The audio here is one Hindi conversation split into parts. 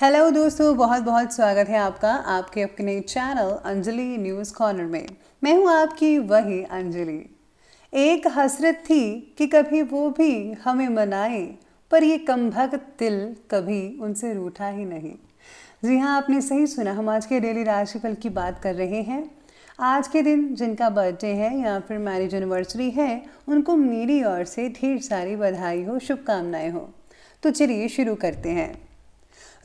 हेलो दोस्तों बहुत बहुत स्वागत है आपका आपके अपने चैनल अंजलि न्यूज़ कॉर्नर में मैं हूँ आपकी वही अंजलि एक हसरत थी कि कभी वो भी हमें मनाए पर ये कमभक्त दिल कभी उनसे रूठा ही नहीं जी हाँ आपने सही सुना हम आज के डेली राशिफल की बात कर रहे हैं आज के दिन जिनका बर्थडे है या फिर मैरिज एनिवर्सरी है उनको मेरी ओर से ढेर सारी बधाई हो शुभकामनाएं हो तो चलिए शुरू करते हैं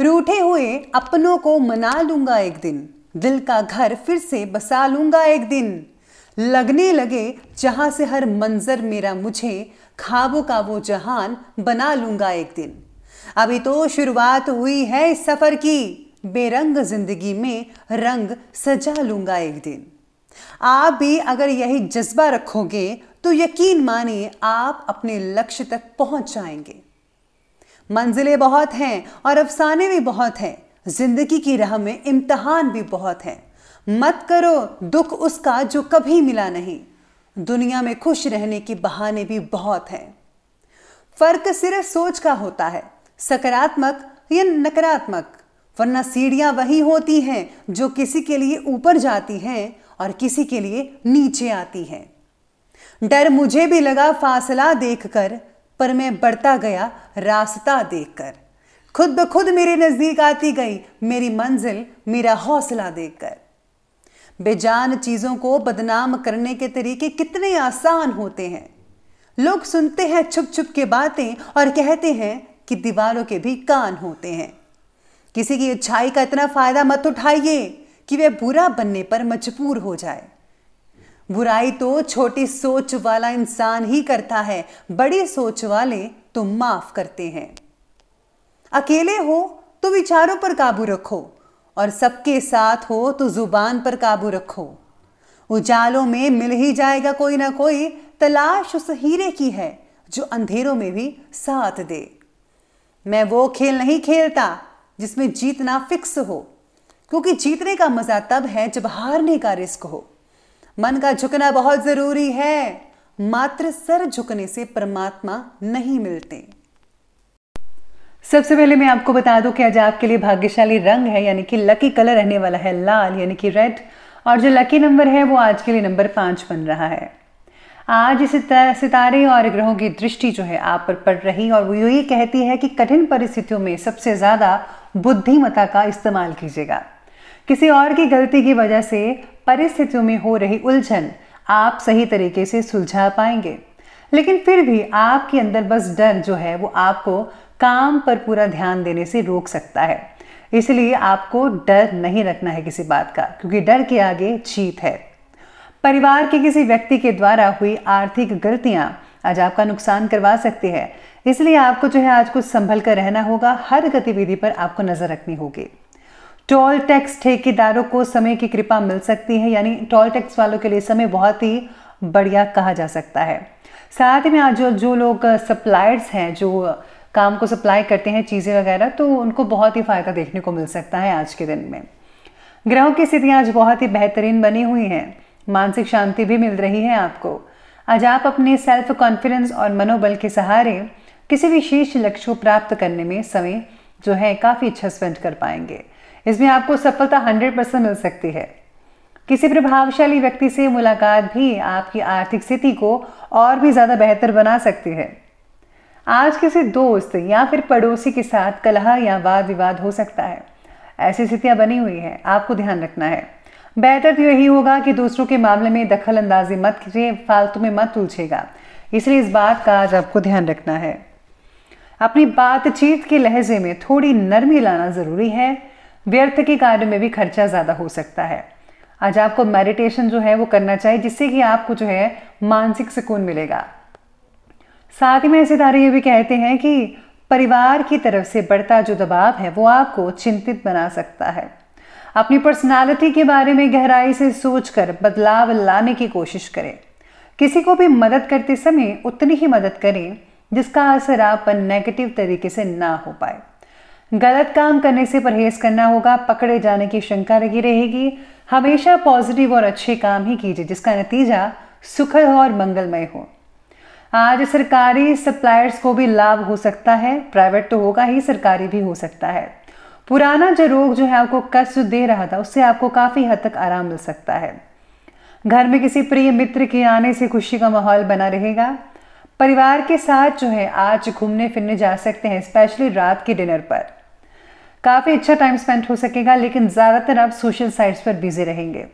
रूठे हुए अपनों को मना लूंगा एक दिन दिल का घर फिर से बसा लूंगा एक दिन लगने लगे जहां से हर मंजर मेरा मुझे खाबों का वो जहान बना लूंगा एक दिन अभी तो शुरुआत हुई है इस सफर की बेरंग जिंदगी में रंग सजा लूंगा एक दिन आप भी अगर यही जज्बा रखोगे तो यकीन मानिए आप अपने लक्ष्य तक पहुंच जाएंगे मंजिलें बहुत हैं और अफसाने भी बहुत हैं जिंदगी की राह में इम्तहान भी बहुत है मत करो दुख उसका जो कभी मिला नहीं दुनिया में खुश रहने के बहाने भी बहुत हैं फर्क सिर्फ सोच का होता है सकारात्मक या नकारात्मक वरना सीढ़ियां वही होती हैं जो किसी के लिए ऊपर जाती हैं और किसी के लिए नीचे आती हैं डर मुझे भी लगा फासला देखकर पर मैं बढ़ता गया रास्ता देखकर खुद ब खुद मेरे नज़दीक आती गई मेरी मंजिल मेरा हौसला देखकर बेजान चीज़ों को बदनाम करने के तरीके कितने आसान होते हैं लोग सुनते हैं छुप छुप के बातें और कहते हैं कि दीवारों के भी कान होते हैं किसी की अच्छाई का इतना फ़ायदा मत उठाइए कि वह बुरा बनने पर मजबूर हो जाए बुराई तो छोटी सोच वाला इंसान ही करता है बड़ी सोच वाले तो माफ करते हैं अकेले हो तो विचारों पर काबू रखो और सबके साथ हो तो जुबान पर काबू रखो उजालों में मिल ही जाएगा कोई ना कोई तलाश उस हीरे की है जो अंधेरों में भी साथ दे मैं वो खेल नहीं खेलता जिसमें जीतना फिक्स हो क्योंकि जीतने का मजा तब है जब हारने का रिस्क हो मन का झुकना बहुत जरूरी है मात्र सर झुकने से परमात्मा नहीं मिलते सबसे पहले मैं आपको बता दूं कि आज आपके लिए भाग्यशाली रंग है यानी कि लकी कलर रहने वाला है लाल यानी कि रेड और जो लकी नंबर है वो आज के लिए नंबर पांच बन रहा है आज इस सितारे और ग्रहों की दृष्टि जो है आप पर पड़ रही और वो यही कहती है कि कठिन परिस्थितियों में सबसे ज़्यादा बुद्धिमता का इस्तेमाल कीजिएगा किसी और की गलती की वजह से परिस्थितियों में हो रही उलझन आप सही तरीके से सुलझा पाएंगे लेकिन फिर भी आपके अंदर बस डर जो है वो आपको काम पर पूरा ध्यान देने से रोक सकता है इसलिए आपको डर नहीं रखना है किसी बात का क्योंकि डर के आगे जीत है परिवार के किसी व्यक्ति के द्वारा हुई आर्थिक गलतियां आज आपका नुकसान करवा सकती है इसलिए आपको जो है आज कुछ संभल कर रहना होगा हर गतिविधि पर आपको नजर रखनी होगी टोल टैक्स ठेकेदारों को समय की कृपा मिल सकती है यानी टोल टैक्स वालों के लिए समय बहुत ही बढ़िया कहा जा सकता है साथ में आज जो जो लोग सप्लायर्स हैं जो काम को सप्लाई करते हैं चीज़ें वगैरह तो उनको बहुत ही फ़ायदा देखने को मिल सकता है आज के दिन में ग्रहों की स्थितियाँ आज बहुत ही बेहतरीन बनी हुई हैं मानसिक शांति भी मिल रही है आपको आज आप अपने सेल्फ कॉन्फिडेंस और मनोबल के सहारे किसी विशेष लक्ष्य को प्राप्त करने में समय जो है काफ़ी अच्छा स्पेंड कर पाएंगे इसमें आपको सफलता हंड्रेड परसेंट मिल सकती है किसी प्रभावशाली व्यक्ति से मुलाकात भी आपकी आर्थिक स्थिति को और भी ज़्यादा बेहतर बना सकती है आज किसी दोस्त या फिर पड़ोसी के साथ कलह या वाद विवाद हो सकता है ऐसी स्थितियां बनी हुई है आपको ध्यान रखना है बेहतर तो यही होगा कि दूसरों के मामले में दखल अंदाजी मत कीजिए फालतू में मत उलझेगा इसलिए इस बात का आज आपको ध्यान रखना है अपनी बातचीत के लहजे में थोड़ी नरमी लाना ज़रूरी है व्यर्थ के कार्यों में भी खर्चा ज़्यादा हो सकता है आज आपको मेडिटेशन जो है वो करना चाहिए जिससे कि आपको जो है मानसिक सुकून मिलेगा साथ ही में हिस्सेदार ये भी कहते हैं कि परिवार की तरफ से बढ़ता जो दबाव है वो आपको चिंतित बना सकता है अपनी पर्सनालिटी के बारे में गहराई से सोचकर बदलाव लाने की कोशिश करें किसी को भी मदद करते समय उतनी ही मदद करें जिसका असर आप पर नेगेटिव तरीके से ना हो पाए गलत काम करने से परहेज करना होगा पकड़े जाने की शंका लगी रहेगी हमेशा पॉजिटिव और अच्छे काम ही कीजिए जिसका नतीजा सुखद और मंगलमय हो आज सरकारी सप्लायर्स को भी लाभ हो सकता है प्राइवेट तो होगा ही सरकारी भी हो सकता है पुराना जो रोग जो है आपको कष्ट दे रहा था उससे आपको काफ़ी हद तक आराम मिल सकता है घर में किसी प्रिय मित्र के आने से खुशी का माहौल बना रहेगा परिवार के साथ जो है आज घूमने फिरने जा सकते हैं स्पेशली रात के डिनर पर काफ़ी अच्छा टाइम स्पेंड हो सकेगा लेकिन ज़्यादातर आप सोशल साइट्स पर बिजी रहेंगे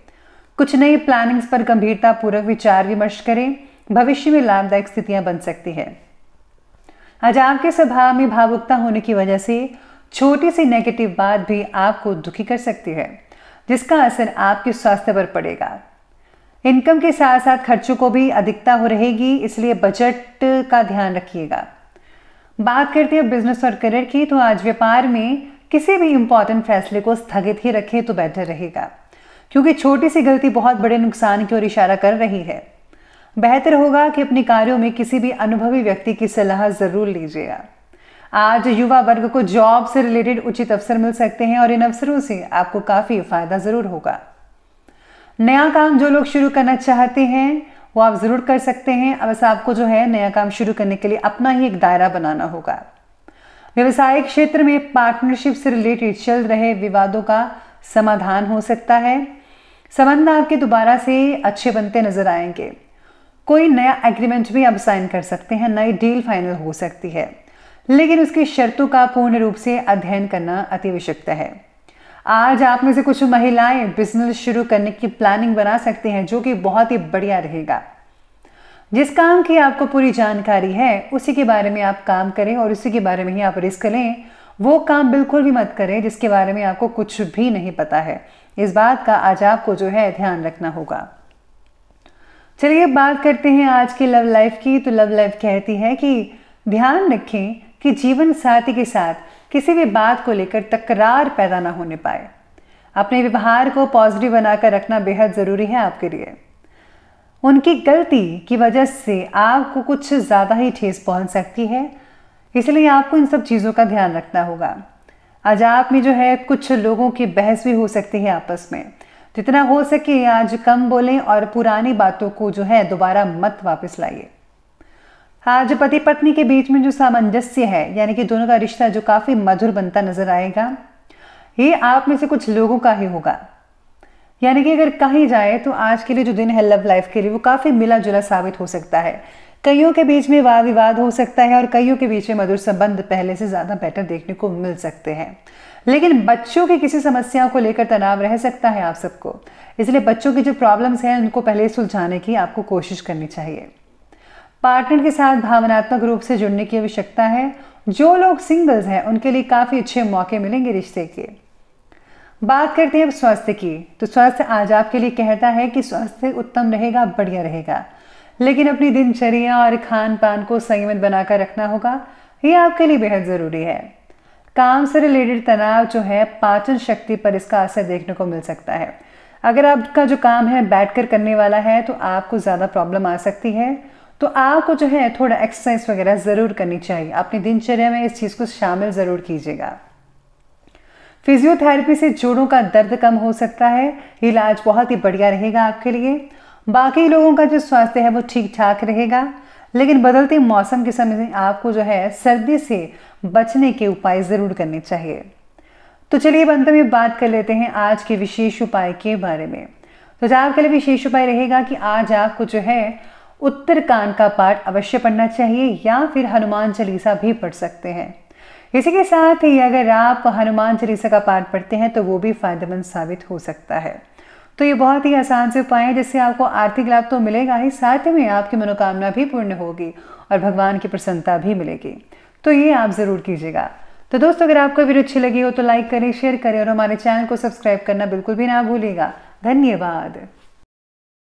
कुछ नई प्लानिंग्स पर गंभीरतापूर्वक विचार विमर्श करें भविष्य में लाभदायक स्थितियां बन सकती हैं आज आपके स्वभाव में भावुकता होने की वजह से छोटी सी नेगेटिव बात भी आपको दुखी कर सकती है जिसका असर आपके स्वास्थ्य पर पड़ेगा इनकम के साथ साथ खर्चों को भी अधिकता हो रहेगी इसलिए बजट का ध्यान रखिएगा बात करते हैं बिजनेस और करियर की तो आज व्यापार में किसी भी इंपॉर्टेंट फैसले को स्थगित ही रखें तो बेहतर रहेगा क्योंकि छोटी सी गलती बहुत बड़े नुकसान की ओर इशारा कर रही है बेहतर होगा कि अपने कार्यों में किसी भी अनुभवी व्यक्ति की सलाह ज़रूर लीजिएगा आज युवा वर्ग को जॉब से रिलेटेड उचित अवसर मिल सकते हैं और इन अवसरों से आपको काफ़ी फ़ायदा ज़रूर होगा नया काम जो लोग शुरू करना चाहते हैं वो आप ज़रूर कर सकते हैं अब बस आपको जो है नया काम शुरू करने के लिए अपना ही एक दायरा बनाना होगा व्यवसायिक क्षेत्र में पार्टनरशिप से रिलेटेड चल रहे विवादों का समाधान हो सकता है संबंध आपके दोबारा से अच्छे बनते नजर आएंगे कोई नया एग्रीमेंट भी आप साइन कर सकते हैं नई डील फाइनल हो सकती है लेकिन उसकी शर्तों का पूर्ण रूप से अध्ययन करना अति आवश्यकता है आज आप में से कुछ महिलाएं बिजनेस शुरू करने की प्लानिंग बना सकते हैं जो कि बहुत ही बढ़िया रहेगा जिस काम की आपको पूरी जानकारी है उसी के बारे में आप काम करें और उसी के बारे में ही आप रिस्क लें वो काम बिल्कुल भी मत करें जिसके बारे में आपको कुछ भी नहीं पता है इस बात का आज आपको जो है ध्यान रखना होगा चलिए बात करते हैं आज की लव लाइफ की तो लव लाइफ कहती है कि ध्यान रखें कि जीवन साथी के साथ किसी भी बात को लेकर तकरार पैदा ना होने पाए अपने व्यवहार को पॉजिटिव बनाकर रखना बेहद ज़रूरी है आपके लिए उनकी गलती की वजह से आपको कुछ ज़्यादा ही ठेस पहुंच सकती है इसलिए आपको इन सब चीज़ों का ध्यान रखना होगा आज आप में जो है कुछ लोगों की बहस भी हो सकती है आपस में जितना हो सके आज कम बोलें और पुरानी बातों को जो है दोबारा मत वापस लाइए आज पति पत्नी के बीच में जो सामंजस्य है यानी कि दोनों का रिश्ता जो काफ़ी मधुर बनता नजर आएगा ये आप में से कुछ लोगों का ही होगा यानी कि अगर कहीं जाए तो आज के लिए जो दिन है लव लाइफ के लिए वो काफ़ी मिला जुला साबित हो सकता है कईयों के बीच में वाद विवाद हो सकता है और कईयों के बीच में मधुर संबंध पहले से ज़्यादा बेटर देखने को मिल सकते हैं लेकिन बच्चों की किसी समस्या को लेकर तनाव रह सकता है आप सबको इसलिए बच्चों की जो प्रॉब्लम्स हैं उनको पहले सुलझाने की आपको कोशिश करनी चाहिए पार्टनर के साथ भावनात्मक रूप से जुड़ने की आवश्यकता है जो लोग सिंगल्स हैं उनके लिए काफ़ी अच्छे मौके मिलेंगे रिश्ते के बात करते हैं अब स्वास्थ्य की तो स्वास्थ्य आज आपके लिए कहता है कि स्वास्थ्य उत्तम रहेगा बढ़िया रहेगा लेकिन अपनी दिनचर्या और खान पान को संयमित बनाकर रखना होगा ये आपके लिए बेहद ज़रूरी है काम से रिलेटेड तनाव जो है पाचन शक्ति पर इसका असर देखने को मिल सकता है अगर आपका जो काम है बैठकर करने वाला है तो आपको ज़्यादा प्रॉब्लम आ सकती है तो आपको जो है थोड़ा एक्सरसाइज वगैरह ज़रूर करनी चाहिए अपनी दिनचर्या में इस चीज़ को शामिल ज़रूर कीजिएगा फिजियोथेरेपी से जोड़ों का दर्द कम हो सकता है इलाज बहुत ही बढ़िया रहेगा आपके लिए बाकी लोगों का जो स्वास्थ्य है वो ठीक ठाक रहेगा लेकिन बदलते मौसम के समय आपको जो है सर्दी से बचने के उपाय ज़रूर करने चाहिए तो चलिए अंत में बात कर लेते हैं आज के विशेष उपाय के बारे में तो आपके लिए विशेष उपाय रहेगा कि आज आपको जो है उत्तर कान का पाठ अवश्य पढ़ना चाहिए या फिर हनुमान चालीसा भी पढ़ सकते हैं इसी के साथ ही अगर आप हनुमान चालीसा का पाठ पढ़ते हैं तो वो भी फायदेमंद साबित हो सकता है तो ये बहुत ही आसान से उपाय है जिससे आपको आर्थिक लाभ तो मिलेगा ही साथ में आपकी मनोकामना भी पूर्ण होगी और भगवान की प्रसन्नता भी मिलेगी तो ये आप ज़रूर कीजिएगा तो दोस्तों अगर आपको वीडियो अच्छी लगी हो तो लाइक करें शेयर करें और हमारे चैनल को सब्सक्राइब करना बिल्कुल भी ना भूलेगा धन्यवाद